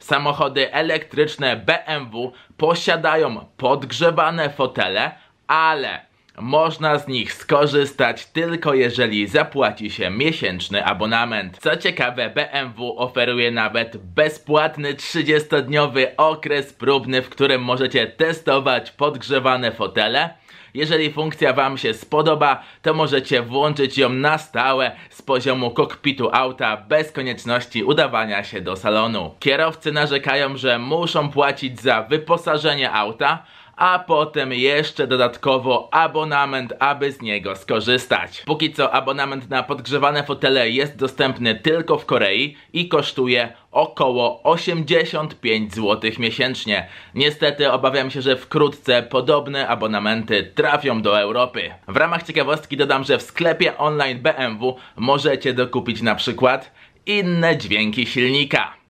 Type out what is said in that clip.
Samochody elektryczne BMW posiadają podgrzewane fotele, ale można z nich skorzystać tylko jeżeli zapłaci się miesięczny abonament. Co ciekawe, BMW oferuje nawet bezpłatny 30-dniowy okres próbny, w którym możecie testować podgrzewane fotele. Jeżeli funkcja Wam się spodoba, to możecie włączyć ją na stałe z poziomu kokpitu auta bez konieczności udawania się do salonu. Kierowcy narzekają, że muszą płacić za wyposażenie auta, a potem jeszcze dodatkowo abonament, aby z niego skorzystać. Póki co abonament na podgrzewane fotele jest dostępny tylko w Korei i kosztuje około 85 zł miesięcznie. Niestety obawiam się, że wkrótce podobne abonamenty trafią do Europy. W ramach ciekawostki dodam, że w sklepie online BMW możecie dokupić na przykład inne dźwięki silnika.